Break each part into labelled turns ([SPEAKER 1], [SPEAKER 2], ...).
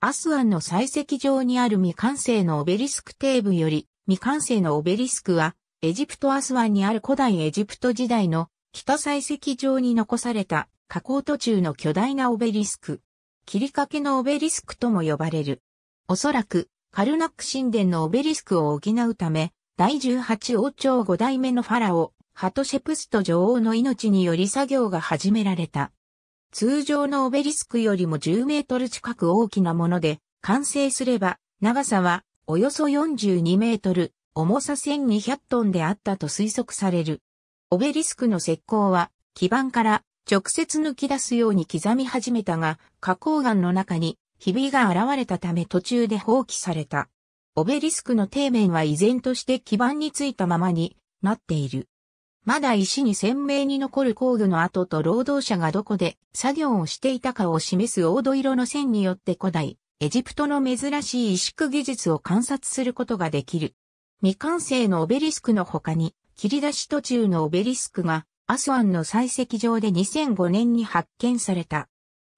[SPEAKER 1] アスアンの採石場にある
[SPEAKER 2] 未完成のオベリスクテーブより、未完成のオベリスクは、エジプトアスワンにある古代エジプト時代の北採石場に残された加工途中の巨大なオベリスク。切りかけのオベリスクとも呼ばれる。おそらく、カルナック神殿のオベリスクを補うため、第18王朝5代目のファラオ、ハトシェプスト女王の命により作業が始められた。通常のオベリスクよりも10メートル近く大きなもので、完成すれば、長さはおよそ42メートル、重さ1200トンであったと推測される。オベリスクの石膏は、基板から直接抜き出すように刻み始めたが、花崗岩の中にひびが現れたため途中で放棄された。オベリスクの底面は依然として基板についたままになっている。まだ石に鮮明に残る工具の跡と労働者がどこで作業をしていたかを示す黄土色の線によって古代、エジプトの珍しい石区技術を観察することができる。未完成のオベリスクの他に、切り出し途中のオベリスクが、アスワンの採石場で2005年に発見された。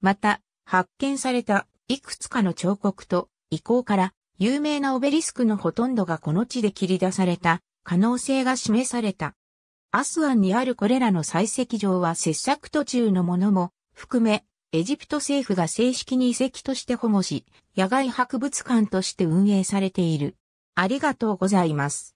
[SPEAKER 2] また、発見されたいくつかの彫刻と遺構から有名なオベリスクのほとんどがこの地で切り出された可能性が示された。アスワンにあるこれらの採石場は切削途中のものも含め、エジプト政府が正式に遺跡として保護し、野外博物館として運
[SPEAKER 1] 営されている。ありがとうございます。